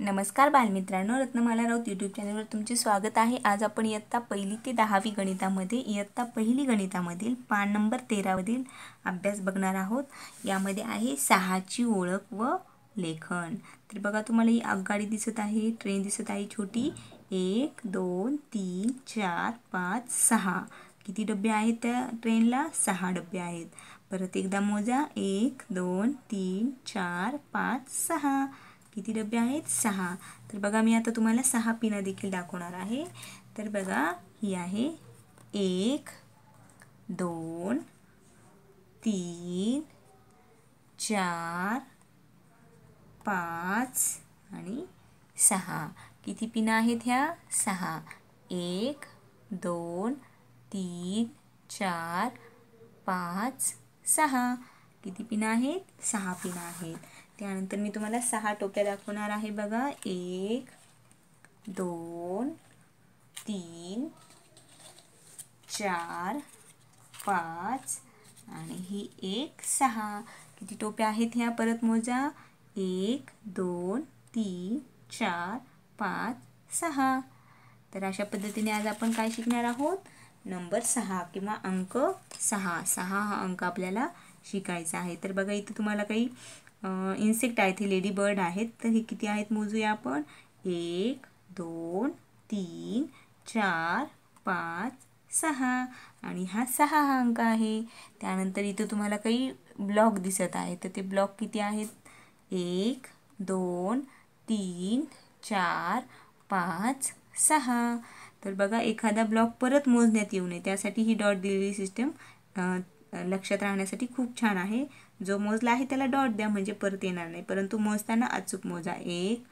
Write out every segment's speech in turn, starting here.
नमस्कार बालमित्रांनो रत्नमाला राऊत यूट्यूब चॅनलवर तुमचे स्वागत आहे आज आपण इयत्ता पहिली ते दहावी गणितामध्ये इयत्ता पहिली गणितामधील पान नंबर तेरामधील अभ्यास बघणार आहोत यामध्ये आहे सहाची ओळख व लेखन तर बघा तुम्हाला ही आगगाडी दिसत आहे ट्रेन दिसत आहे छोटी एक दोन तीन चार पाच सहा किती डबे आहेत त्या ट्रेनला सहा डबे आहेत परत एकदा मोजा एक दोन तीन चार पाच सहा किती डबे आहेत सहा तर बघा मी आता तुम्हाला सहा पिनं देखील दाखवणार आहे तर बघा ही आहे एक दोन तीन चार पाच आणि सहा किती पिनं आहेत ह्या सहा एक दोन तीन चार पाच सहा किती पिनं आहेत सहा पिनं आहेत त्यानंतर मी तुम्हाला सहा टोप्या दाखवणार आहे बघा एक दोन तीन चार पाच आणि ही एक सहा किती टोप्या आहेत ह्या परत मोजा एक दोन तीन चार पाच सहा तर अशा पद्धतीने आज आपण काय शिकणार आहोत नंबर सहा किंवा अंक सहा सहा हा अंक आपल्याला शिकायचा आहे तर बघा इथं तुम्हाला काही इन्सेक्ट आहेत हे लेडी बर्ड आहेत तर हे किती आहेत मोजूया आपण एक दोन तीन चार पाच सहा आणि हा सहा हा अंक आहे त्यानंतर इथं तुम्हाला काही ब्लॉक दिसत आहे तर ते ब्लॉक किती आहेत एक दोन तीन चार पाच सहा तर बघा एखादा ब्लॉक परत मोजण्यात येऊ नये त्यासाठी ही डॉट दिलेली सिस्टम लक्षात राहण्यासाठी खूप छान आहे जो मोजला आहे त्याला डॉट द्या म्हणजे परत येणार नाही परंतु मोजताना अचूक मोजा एक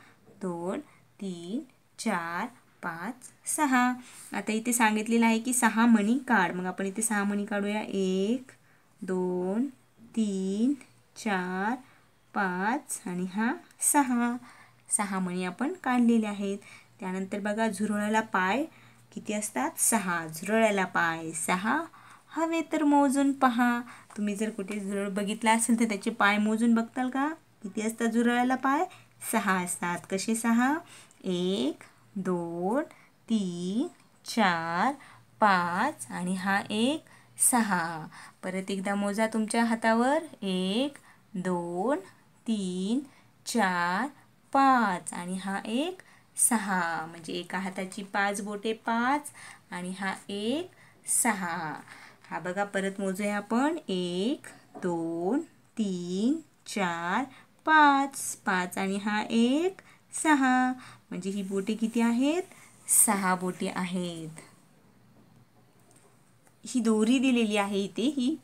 दोन तीन चार पाच सहा आता इथे सांगितलेलं आहे की सहा मणी काढ मग आपण इथे सहा मणी काढूया एक दोन तीन चार पाच आणि हा सहा सहा मणी आपण काढलेले आहेत त्यानंतर बघा झुरळाला पाय किती असतात सहा झुरळ्याला पाय सहा हवे तर मोजून पहा तुम्ही जर कुठे झुरळ बघितला असेल तर त्याचे पाय मोजून बघताल का किती असतात झुरळाला पाय सहा असतात कसे सहा एक दोन तीन चार पाच आणि हा एक सहा परत एकदा मोजा तुमच्या हातावर एक दोन तीन चार पाच आणि हा एक सहा म्हणजे एका हाताची पाच बोटे पाच आणि हा एक सहा हा बघा परत मोजूया आपण एक दोन तीन चार पाच पाच आणि हा एक सहा म्हणजे ही बोटे किती आहेत सहा बोटी आहेत ही दोरी दिलेली आहे इथे ही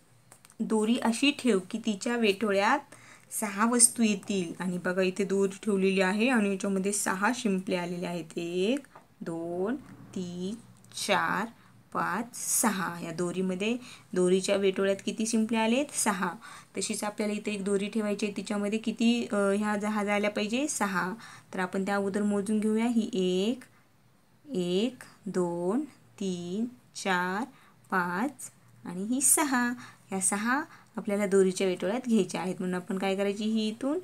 दोरी अशी ठेव की तिच्या वेठोळ्यात सहा वस्तू येतील आणि बघा इथे दोरी ठेवलेली आहे आणि याच्यामध्ये सहा शिंपले आलेले आहेत एक दोन तीन चार पाच सहा या दोरीमध्ये दोरीच्या वेटोळ्यात किती शिंपले आले आहेत सहा तशीच आपल्याला इथे एक दोरी ठेवायची आहे तिच्यामध्ये किती ह्या जहाजा आल्या पाहिजे सहा तर आपण त्या अगोदर मोजून घेऊया ही एक एक दोन तीन चार पाच आणि ही सहा ह्या सहा आपल्याला दोरीच्या वेटोळ्यात घ्यायच्या आहेत म्हणून आपण काय करायची ही इथून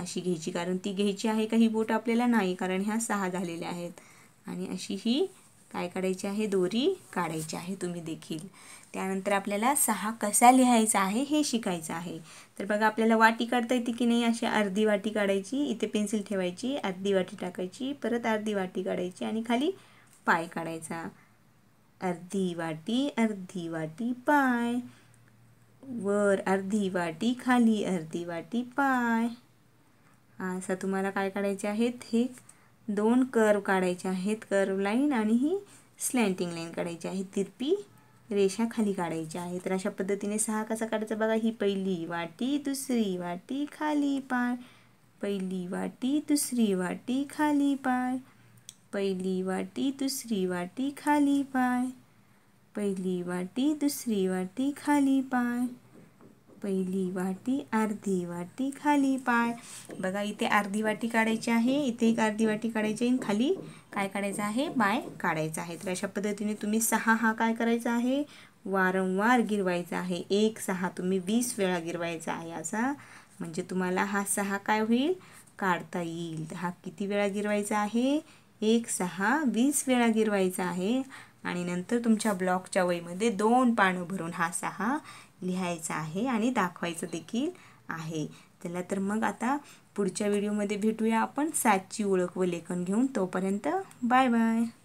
अशी घ्यायची कारण ती घ्यायची आहे का ही बोट आपल्याला नाही कारण ह्या सहा झालेल्या आहेत आणि अशी ही काय काढायची आहे दोरी काढायची आहे तुम्ही देखील त्यानंतर आपल्याला सहा कसा लिहायचा आहे हे शिकायचं आहे तर बघा आपल्याला वाटी काढता येते की नाही अशी अर्धी वाटी काढायची इथे पेन्सिल ठेवायची अर्धी वाटी टाकायची परत अर्धी वाटी काढायची आणि खाली पाय काढायचा अर्धी वाटी अर्धी वाटी पाय वर अर्धी वाटी खाली अर्धी वाटी पाय असं तुम्हाला काय काढायचे आहेत हे दोन कर्व काढायचे आहेत कर्व लाईन आणि ही स्लँटिंग लाईन काढायची आहे तिरपी रेषा खाली काढायच्या आहे तर अशा पद्धतीने सहा कसा काढायचा बघा ही पहिली वाटी दुसरी वाटी खाली पाय पहिली वाटी दुसरी वाटी खाली पाय पहिली वाटी दुसरी वाटी खाली पाय पहिली वाटी दुसरी वाटी खाली पाय पहिली वाटी अर्धी वाटी खाली पाय बघा इथे अर्धी वाटी काढायची आहे इथे एक अर्धी वाटी काढायची आहे खाली काय काढायचं आहे पाय काढायचा आहे तर अशा पद्धतीने तुम्ही सहा हा काय करायचा आहे वारंवार गिरवायचा आहे एक सहा तुम्ही वीस वेळा गिरवायचा आहे असा म्हणजे तुम्हाला हा सहा काय होईल काढता येईल हा किती वेळा गिरवायचा आहे एक सहा वीस वेळा गिरवायचा आहे आणि नंतर तुमच्या ब्लॉकच्या वहीमध्ये दोन पानं भरून हा सहा लिहायचं आहे आणि दाखवायचं देखील आहे चला तर मग आता पुढच्या व्हिडिओमध्ये भेटूया आपण सातची ओळख व लेखन घेऊन तोपर्यंत बाय बाय